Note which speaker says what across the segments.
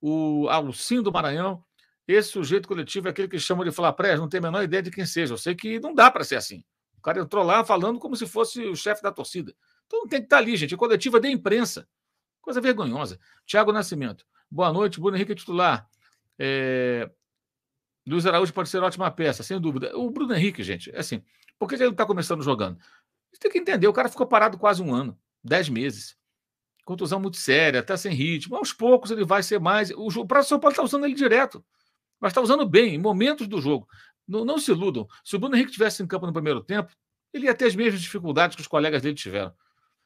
Speaker 1: o Alcim do Maranhão. Esse sujeito coletivo é aquele que chamam de falar, Prés, não tem a menor ideia de quem seja. Eu sei que não dá para ser assim. O cara entrou lá falando como se fosse o chefe da torcida. Então tem que estar tá ali, gente. coletiva é de imprensa. Coisa vergonhosa. Tiago Nascimento. Boa noite, Bruno Henrique titular. É... Luiz Araújo pode ser ótima peça, sem dúvida. O Bruno Henrique, gente, é assim. Por que ele não está começando jogando? tem que entender, o cara ficou parado quase um ano, dez meses contusão muito séria, até tá sem ritmo. Aos poucos ele vai ser mais. O, o próprio São Paulo está usando ele direto, mas está usando bem, em momentos do jogo. Não, não se iludam. Se o Bruno Henrique tivesse em campo no primeiro tempo, ele ia ter as mesmas dificuldades que os colegas dele tiveram.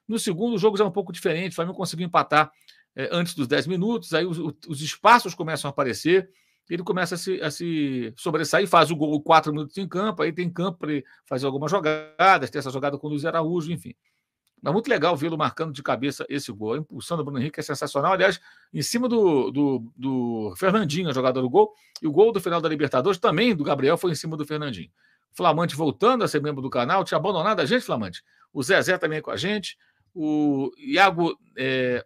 Speaker 1: No segundo, o jogo já é um pouco diferente. O Flamengo conseguiu empatar é, antes dos 10 minutos, aí os, os, espaços começam a aparecer. Ele começa a se, a se sobressair, faz o gol quatro minutos em campo, aí tem campo para fazer algumas jogadas, ter essa jogada com o Luiz Araújo, enfim. É muito legal vê-lo marcando de cabeça esse gol. A impulsão do Bruno Henrique é sensacional. Aliás, em cima do, do, do Fernandinho, a jogada do gol. E o gol do final da Libertadores também do Gabriel foi em cima do Fernandinho. Flamante voltando a ser membro do canal. Tinha abandonado a gente, Flamante. O Zezé também é com a gente. O Iago. É...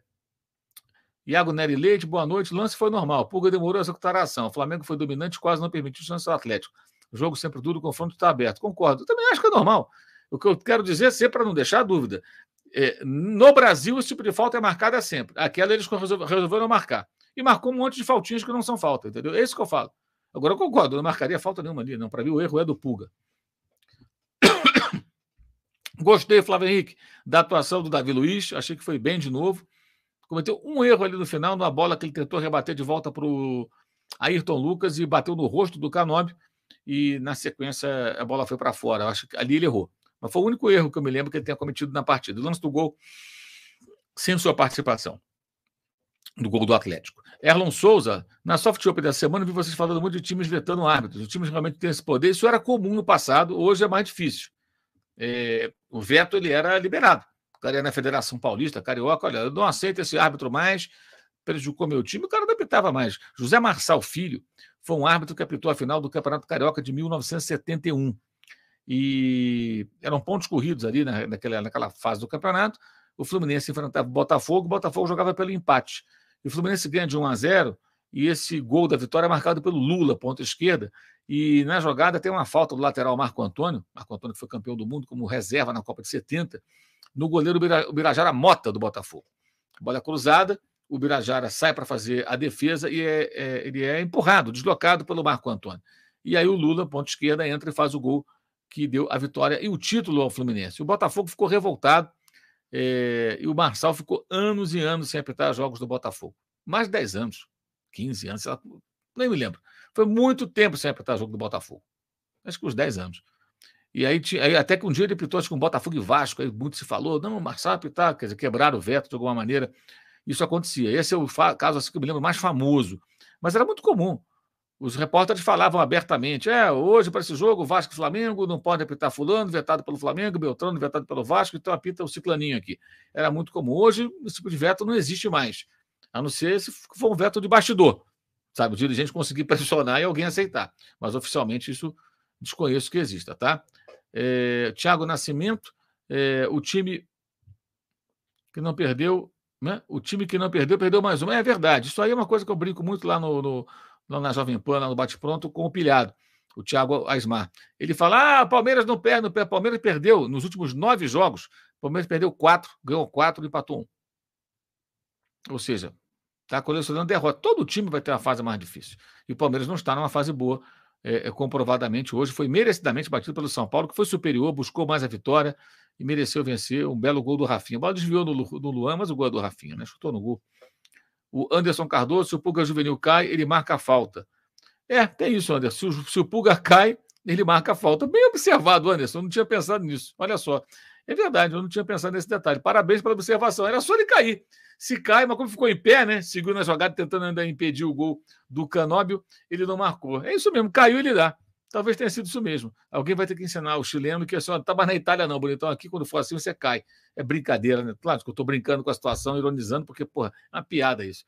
Speaker 1: Iago Nery Leite, boa noite. O lance foi normal. Pulga demorou a executar a ação. O Flamengo foi dominante, quase não permitiu chance ao Atlético. O jogo sempre duro, o confronto está aberto. Concordo. Eu também acho que é normal. O que eu quero dizer, sempre para não deixar dúvida, é, no Brasil esse tipo de falta é marcada sempre. Aquela eles resolveram marcar. E marcou um monte de faltinhas que não são falta, entendeu? É isso que eu falo. Agora eu concordo, eu não marcaria falta nenhuma ali, não. Para mim o erro é do Puga. Gostei, Flávio Henrique, da atuação do Davi Luiz, achei que foi bem de novo. Cometeu um erro ali no final, numa bola que ele tentou rebater de volta para o Ayrton Lucas e bateu no rosto do Canob E na sequência a bola foi para fora. acho que ali ele errou. Mas foi o único erro que eu me lembro que ele tenha cometido na partida. O lance do gol sem sua participação do gol do Atlético. Erlon Souza, na Soft Open da semana, vi vocês falando muito de times vetando árbitros. Os times realmente têm esse poder. Isso era comum no passado, hoje é mais difícil. É, o veto ele era liberado. O cara ia na Federação Paulista, Carioca, olha, eu não aceito esse árbitro mais, prejudicou meu time, o cara não apitava mais. José Marçal Filho foi um árbitro que apitou a final do Campeonato Carioca de 1971 e eram pontos corridos ali na, né, naquela, naquela fase do campeonato. O Fluminense enfrentava o Botafogo, o Botafogo jogava pelo empate. E o Fluminense ganha de 1 a 0 e esse gol da vitória é marcado pelo Lula, ponta esquerda. E na jogada tem uma falta do lateral Marco Antônio, Marco Antônio que foi campeão do mundo como reserva na Copa de 70, no goleiro Birajara Mota do Botafogo. Bola cruzada, o Birajara sai para fazer a defesa e é, é, ele é empurrado, deslocado pelo Marco Antônio. E aí o Lula, ponta esquerda, entra e faz o gol que deu a vitória e o título ao Fluminense. O Botafogo ficou revoltado é, e o Marçal ficou anos e anos sem apitar jogos do Botafogo. Mais de 10 anos, 15 anos, lá, nem me lembro. Foi muito tempo sem apitar jogo do Botafogo. Acho que uns 10 anos. E aí, aí, até que um dia ele apitou com o Botafogo e Vasco, aí muito se falou, não, o Marçal apitar, quer dizer, quebraram o veto de alguma maneira. Isso acontecia. Esse é o caso assim, que eu me lembro mais famoso. Mas era muito comum. Os repórteres falavam abertamente: é, hoje para esse jogo, Vasco e Flamengo, não pode apitar Fulano, vetado pelo Flamengo, Beltrano, vetado pelo Vasco, então apita o Ciclaninho aqui. Era muito comum. Hoje, esse tipo de veto não existe mais, a não ser se for um veto de bastidor, sabe? O dirigente conseguir pressionar e alguém aceitar. Mas oficialmente isso desconheço que exista, tá? É, Thiago Nascimento, é, o time que não perdeu, né? O time que não perdeu, perdeu mais um. É verdade, isso aí é uma coisa que eu brinco muito lá no, no lá na Jovem Pan, lá no Bate Pronto, com o Pilhado, o Thiago Aismar. Ele fala: ah, Palmeiras não perde, perde Palmeiras perdeu nos últimos nove jogos. Palmeiras perdeu quatro, ganhou quatro e empatou um. Ou seja, está colecionando derrota. Todo time vai ter uma fase mais difícil. E o Palmeiras não está numa fase boa. É, é, comprovadamente hoje foi merecidamente batido pelo São Paulo, que foi superior, buscou mais a vitória e mereceu vencer um belo gol do Rafinha. A bola desviou no, no Luan, mas o gol é do Rafinha, né? Chutou no gol o Anderson Cardoso, se o Pulga Juvenil cai, ele marca a falta. É, tem isso, Anderson. Se o, se o Pulga cai, ele marca a falta. Bem observado, Anderson, eu não tinha pensado nisso. Olha só. É verdade, eu não tinha pensado nesse detalhe. Parabéns pela observação. Era só ele cair. Se cai, mas como ficou em pé, né? Seguiu na jogada, tentando ainda impedir o gol do Canóbio, ele não marcou. É isso mesmo, caiu ele dá. Talvez tenha sido isso mesmo. Alguém vai ter que ensinar o chileno que assim, não estava tá na Itália, não, bonitão. Então aqui, quando for assim, você cai. É brincadeira, né? Claro que eu estou brincando com a situação, ironizando, porque, porra, é uma piada isso.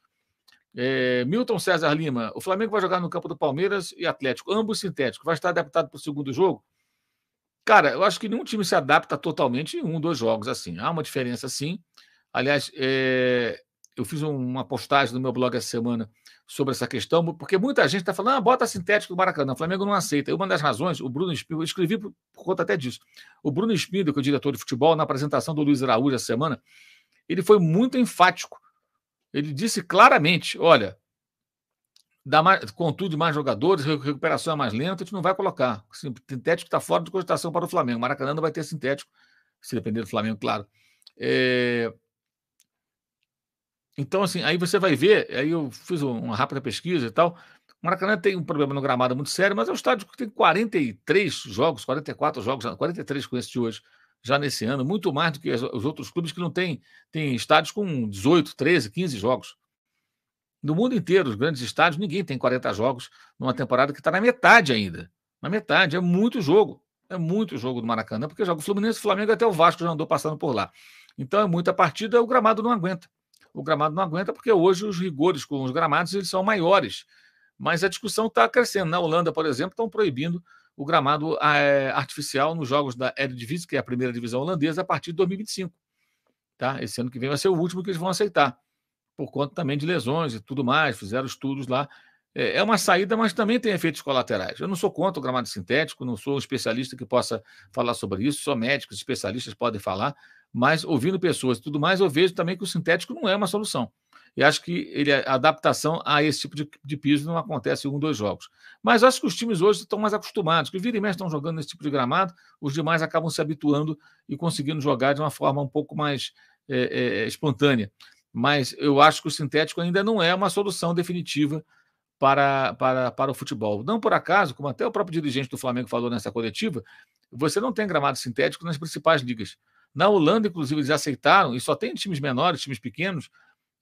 Speaker 1: É, Milton César Lima, o Flamengo vai jogar no campo do Palmeiras e Atlético, ambos sintéticos. Vai estar adaptado para o segundo jogo? Cara, eu acho que nenhum time se adapta totalmente em um, dois jogos assim. Há uma diferença sim. Aliás, é, eu fiz uma postagem no meu blog essa semana sobre essa questão, porque muita gente está falando, ah, bota sintético do Maracanã, o Flamengo não aceita. E uma das razões, o Bruno Espírito, eu escrevi por, por, conta até disso, o Bruno Espírito, que é o diretor de futebol, na apresentação do Luiz Araújo essa semana, ele foi muito enfático. Ele disse claramente, olha, dá mais, contudo mais jogadores, recuperação é mais lenta, a gente não vai colocar. Sintético está fora de cogitação para o Flamengo. Maracanã não vai ter sintético, se depender do Flamengo, claro. É, então, assim, aí você vai ver, aí eu fiz uma rápida pesquisa e tal. O Maracanã tem um problema no gramado muito sério, mas é um estádio que tem 43 jogos, 44 jogos, 43 com esse de hoje, já nesse ano, muito mais do que os outros clubes que não têm, tem estádios com 18, 13, 15 jogos. No mundo inteiro, os grandes estádios, ninguém tem 40 jogos numa temporada que está na metade ainda. Na metade, é muito jogo. É muito jogo do Maracanã, porque joga o Fluminense, o Flamengo até o Vasco já andou passando por lá. Então é muita partida, o gramado não aguenta o gramado não aguenta, porque hoje os rigores com os gramados eles são maiores. Mas a discussão está crescendo. Na né? Holanda, por exemplo, estão proibindo o gramado ah, é, artificial nos jogos da Eredivisie, que é a primeira divisão holandesa, a partir de 2025. Tá? Esse ano que vem vai ser o último que eles vão aceitar, por conta também de lesões e tudo mais, fizeram estudos lá. É, é uma saída, mas também tem efeitos colaterais. Eu não sou contra o gramado sintético, não sou um especialista que possa falar sobre isso, só médicos especialistas podem falar, mas ouvindo pessoas e tudo mais, eu vejo também que o sintético não é uma solução. E acho que ele, a adaptação a esse tipo de, de piso não acontece em um, dois jogos. Mas acho que os times hoje estão mais acostumados, que vira e mestre estão jogando nesse tipo de gramado, os demais acabam se habituando e conseguindo jogar de uma forma um pouco mais é, é, é, espontânea. Mas eu acho que o sintético ainda não é uma solução definitiva para, para, para o futebol. Não por acaso, como até o próprio dirigente do Flamengo falou nessa coletiva, você não tem gramado sintético nas principais ligas. Na Holanda, inclusive, eles aceitaram, e só tem times menores, times pequenos,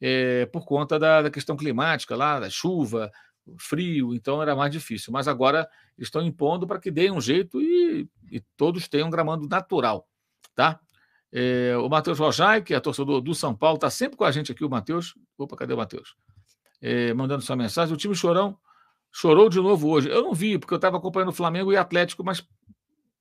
Speaker 1: é, por conta da, da, questão climática lá, da chuva, frio, então era mais difícil. Mas agora estão impondo para que deem um jeito e, e todos tenham um gramado natural, tá? É, o Matheus Rojai, que é torcedor do São Paulo, está sempre com a gente aqui, o Matheus. Opa, cadê o Matheus? É, mandando sua mensagem. O time chorão chorou de novo hoje. Eu não vi, porque eu estava acompanhando o Flamengo e Atlético, mas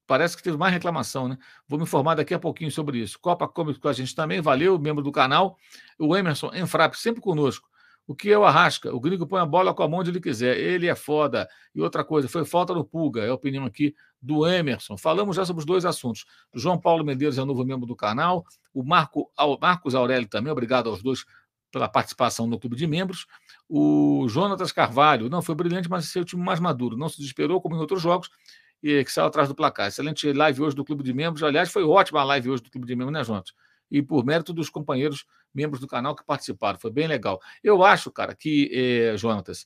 Speaker 1: Parece que teve mais reclamação, né? Vou me informar daqui a pouquinho sobre isso. Copa Comics com a gente também, valeu, membro do canal. O Emerson Enfrap, sempre conosco. O que é o Arrasca? O gringo põe a bola com a mão onde ele quiser. Ele é foda. E outra coisa, foi falta no Pulga, é a opinião aqui do Emerson. Falamos já sobre os dois assuntos. O João Paulo Medeiros é novo membro do canal. O Marco, Marcos Aurélio também, obrigado aos dois pela participação no clube de membros. O Jonatas Carvalho, não, foi brilhante, mas seu é time mais maduro. Não se desesperou como em outros jogos e que saiu atrás do placar. Excelente live hoje do Clube de Membros. Aliás, foi ótima a live hoje do Clube de Membros, né, Jonathan? E por mérito dos companheiros membros do canal que participaram. Foi bem legal. Eu acho, cara, que, eh, Jonatas,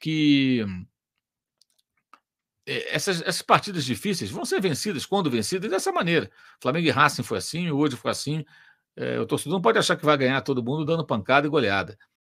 Speaker 1: que eh, essas, essas partidas difíceis vão ser vencidas, quando vencidas, dessa maneira. Flamengo e Racing foi assim, o Wood foi assim. Eh, o torcedor não pode achar que vai ganhar todo mundo dando pancada e goleada.